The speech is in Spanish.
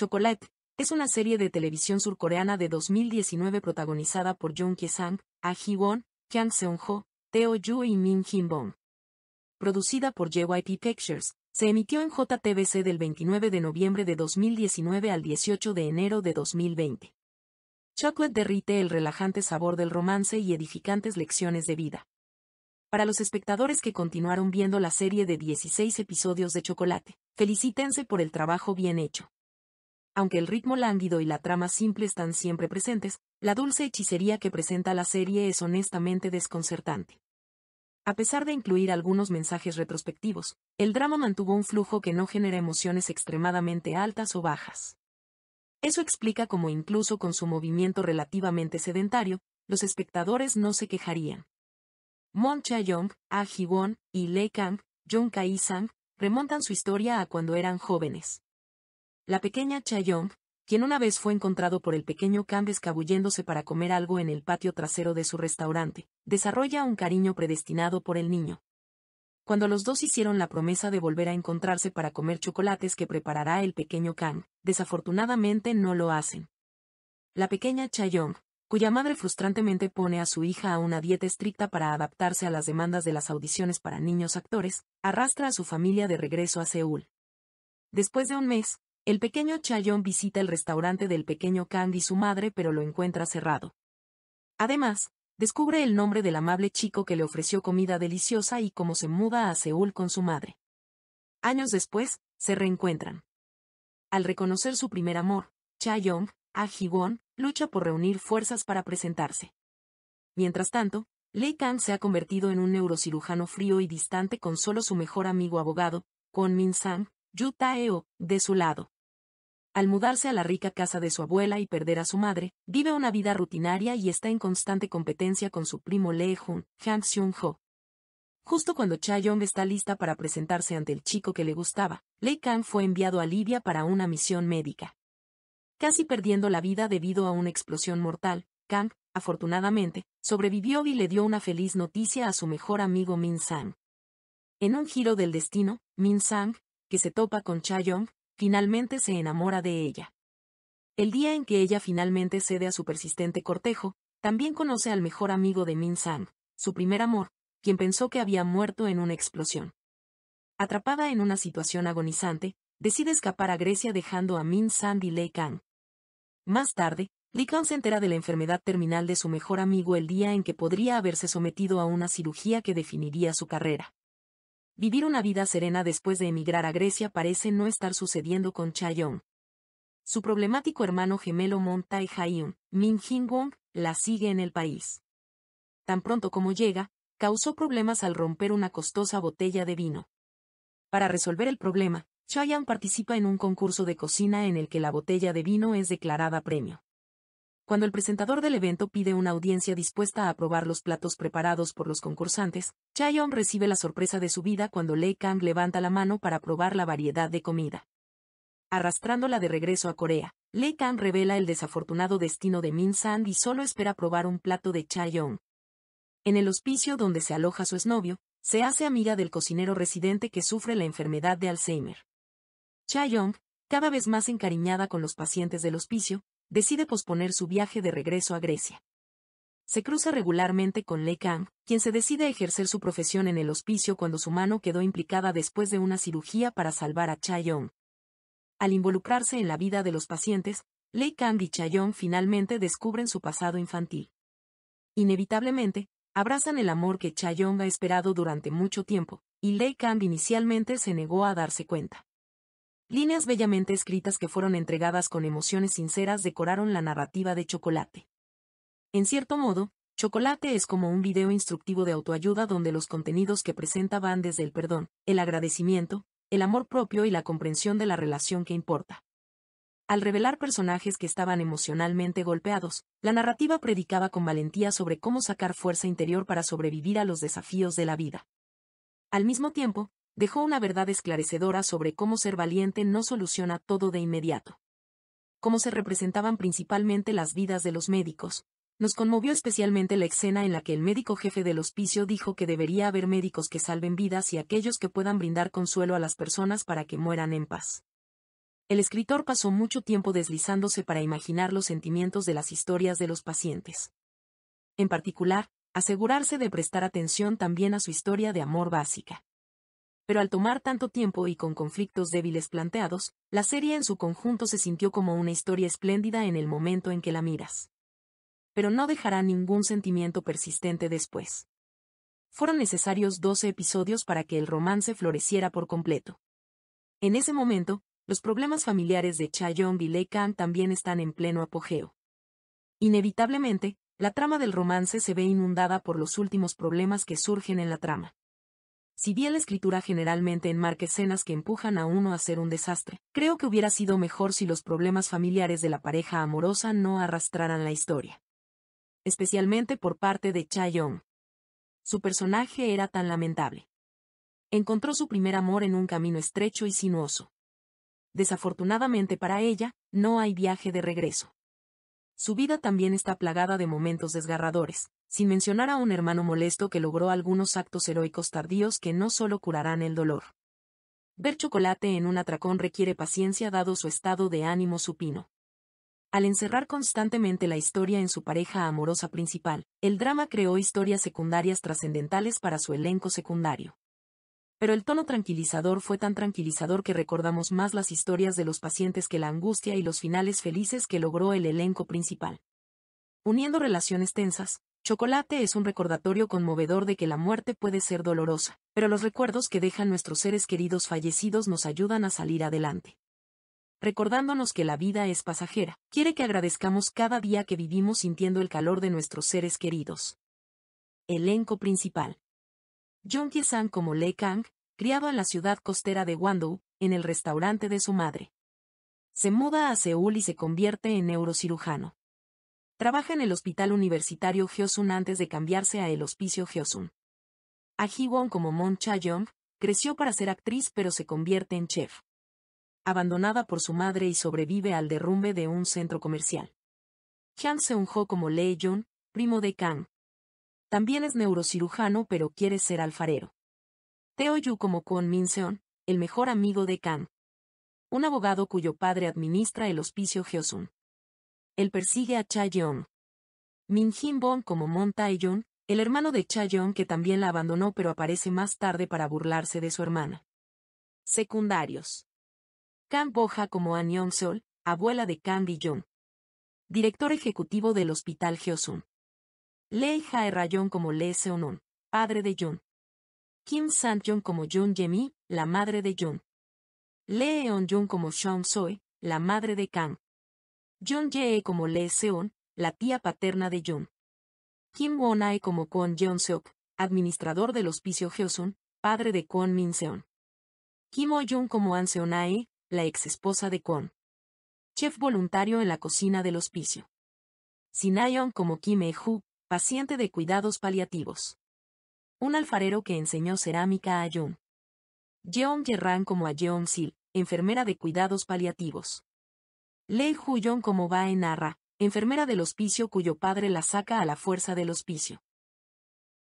Chocolate es una serie de televisión surcoreana de 2019 protagonizada por Jung Ki-sang, Ah Ji-won, Kang Seon-ho, Teo yoo y Min Jin-bong. Producida por JYP Pictures, se emitió en JTBC del 29 de noviembre de 2019 al 18 de enero de 2020. Chocolate derrite el relajante sabor del romance y edificantes lecciones de vida. Para los espectadores que continuaron viendo la serie de 16 episodios de Chocolate, felicítense por el trabajo bien hecho aunque el ritmo lánguido y la trama simple están siempre presentes, la dulce hechicería que presenta la serie es honestamente desconcertante. A pesar de incluir algunos mensajes retrospectivos, el drama mantuvo un flujo que no genera emociones extremadamente altas o bajas. Eso explica cómo incluso con su movimiento relativamente sedentario, los espectadores no se quejarían. Mon Cha-young, Ah Ji-won y Lee Kang, Jung Kai-sang remontan su historia a cuando eran jóvenes. La pequeña Chayong, quien una vez fue encontrado por el pequeño Kang descabulléndose para comer algo en el patio trasero de su restaurante, desarrolla un cariño predestinado por el niño. Cuando los dos hicieron la promesa de volver a encontrarse para comer chocolates que preparará el pequeño Kang, desafortunadamente no lo hacen. La pequeña Chayong, cuya madre frustrantemente pone a su hija a una dieta estricta para adaptarse a las demandas de las audiciones para niños actores, arrastra a su familia de regreso a Seúl. Después de un mes, el pequeño Cha Young visita el restaurante del pequeño Kang y su madre pero lo encuentra cerrado. Además, descubre el nombre del amable chico que le ofreció comida deliciosa y cómo se muda a Seúl con su madre. Años después, se reencuentran. Al reconocer su primer amor, Cha Chayong, a Won, lucha por reunir fuerzas para presentarse. Mientras tanto, Lei Kang se ha convertido en un neurocirujano frío y distante con solo su mejor amigo abogado, Kwon Min Sang, Yu de su lado. Al mudarse a la rica casa de su abuela y perder a su madre, vive una vida rutinaria y está en constante competencia con su primo Lee Jun, Han Seung Ho. Justo cuando Cha Yong está lista para presentarse ante el chico que le gustaba, Lee Kang fue enviado a Libia para una misión médica. Casi perdiendo la vida debido a una explosión mortal, Kang, afortunadamente, sobrevivió y le dio una feliz noticia a su mejor amigo Min Sang. En un giro del destino, Min Sang, que se topa con Cha Young, finalmente se enamora de ella. El día en que ella finalmente cede a su persistente cortejo, también conoce al mejor amigo de Min Sang, su primer amor, quien pensó que había muerto en una explosión. Atrapada en una situación agonizante, decide escapar a Grecia dejando a Min Sang y Lei Kang. Más tarde, Lee Kang se entera de la enfermedad terminal de su mejor amigo el día en que podría haberse sometido a una cirugía que definiría su carrera. Vivir una vida serena después de emigrar a Grecia parece no estar sucediendo con Cha Su problemático hermano gemelo Monta Tae Hyun, Min Wong, la sigue en el país. Tan pronto como llega, causó problemas al romper una costosa botella de vino. Para resolver el problema, Chayan participa en un concurso de cocina en el que la botella de vino es declarada premio. Cuando el presentador del evento pide una audiencia dispuesta a probar los platos preparados por los concursantes, Young recibe la sorpresa de su vida cuando Lei Kang levanta la mano para probar la variedad de comida. Arrastrándola de regreso a Corea, Lei Kang revela el desafortunado destino de Min Sand y solo espera probar un plato de Young. En el hospicio donde se aloja su exnovio, se hace amiga del cocinero residente que sufre la enfermedad de Alzheimer. Cha Young, cada vez más encariñada con los pacientes del hospicio, decide posponer su viaje de regreso a Grecia. Se cruza regularmente con Lei Kang, quien se decide a ejercer su profesión en el hospicio cuando su mano quedó implicada después de una cirugía para salvar a Yong. Al involucrarse en la vida de los pacientes, Lei Kang y Yong finalmente descubren su pasado infantil. Inevitablemente, abrazan el amor que Yong ha esperado durante mucho tiempo, y Lei Kang inicialmente se negó a darse cuenta. Líneas bellamente escritas que fueron entregadas con emociones sinceras decoraron la narrativa de Chocolate. En cierto modo, Chocolate es como un video instructivo de autoayuda donde los contenidos que presenta van desde el perdón, el agradecimiento, el amor propio y la comprensión de la relación que importa. Al revelar personajes que estaban emocionalmente golpeados, la narrativa predicaba con valentía sobre cómo sacar fuerza interior para sobrevivir a los desafíos de la vida. Al mismo tiempo, dejó una verdad esclarecedora sobre cómo ser valiente no soluciona todo de inmediato. Como se representaban principalmente las vidas de los médicos. Nos conmovió especialmente la escena en la que el médico jefe del hospicio dijo que debería haber médicos que salven vidas y aquellos que puedan brindar consuelo a las personas para que mueran en paz. El escritor pasó mucho tiempo deslizándose para imaginar los sentimientos de las historias de los pacientes. En particular, asegurarse de prestar atención también a su historia de amor básica pero al tomar tanto tiempo y con conflictos débiles planteados, la serie en su conjunto se sintió como una historia espléndida en el momento en que la miras. Pero no dejará ningún sentimiento persistente después. Fueron necesarios 12 episodios para que el romance floreciera por completo. En ese momento, los problemas familiares de Yong y Kang también están en pleno apogeo. Inevitablemente, la trama del romance se ve inundada por los últimos problemas que surgen en la trama. Si bien la escritura generalmente enmarca escenas que empujan a uno a ser un desastre, creo que hubiera sido mejor si los problemas familiares de la pareja amorosa no arrastraran la historia. Especialmente por parte de Cha Young. Su personaje era tan lamentable. Encontró su primer amor en un camino estrecho y sinuoso. Desafortunadamente para ella, no hay viaje de regreso. Su vida también está plagada de momentos desgarradores, sin mencionar a un hermano molesto que logró algunos actos heroicos tardíos que no solo curarán el dolor. Ver chocolate en un atracón requiere paciencia dado su estado de ánimo supino. Al encerrar constantemente la historia en su pareja amorosa principal, el drama creó historias secundarias trascendentales para su elenco secundario pero el tono tranquilizador fue tan tranquilizador que recordamos más las historias de los pacientes que la angustia y los finales felices que logró el elenco principal. Uniendo relaciones tensas, Chocolate es un recordatorio conmovedor de que la muerte puede ser dolorosa, pero los recuerdos que dejan nuestros seres queridos fallecidos nos ayudan a salir adelante. Recordándonos que la vida es pasajera, quiere que agradezcamos cada día que vivimos sintiendo el calor de nuestros seres queridos. Elenco principal. Ye-Sang como Lei Kang, criado en la ciudad costera de Wando, en el restaurante de su madre. Se muda a Seúl y se convierte en neurocirujano. Trabaja en el hospital universitario Hyosun antes de cambiarse a el hospicio Hyosun. A Hee-won como Mon Cha-young, creció para ser actriz pero se convierte en chef. Abandonada por su madre y sobrevive al derrumbe de un centro comercial. Han Seung-ho como Lee Jung, primo de Kang, también es neurocirujano pero quiere ser alfarero. Teo Yu como Kwon Min Seon, el mejor amigo de Kang. Un abogado cuyo padre administra el hospicio Geosun. Él persigue a Cha Yeon. Min Jin Bon como Mon Tae el hermano de Cha Yeon que también la abandonó pero aparece más tarde para burlarse de su hermana. Secundarios. Kang Boja como An Yong Sol, abuela de Kang Di Director ejecutivo del Hospital Geosun. Lee jae Rayon como Lee seon padre de Jun. Kim San jung como Jun Yemi, la madre de Jun. Lee Eon-jung como Sean Soe, la madre de Kang. Jun Yee como Lee Seon, la tía paterna de Jun. Kim Won-ae como Kwon Jeon-seok, administrador del hospicio Geosun, padre de Kwon Min-seon. Kim oh como An Seon-ae, la esposa de Kwon. Chef voluntario en la cocina del hospicio. Sinayon como Kim e paciente de cuidados paliativos. Un alfarero que enseñó cerámica a Jung. Jeon Yerran como a Jeong Sil, enfermera de cuidados paliativos. Lei Huyon como Bae Narra, enfermera del hospicio cuyo padre la saca a la fuerza del hospicio.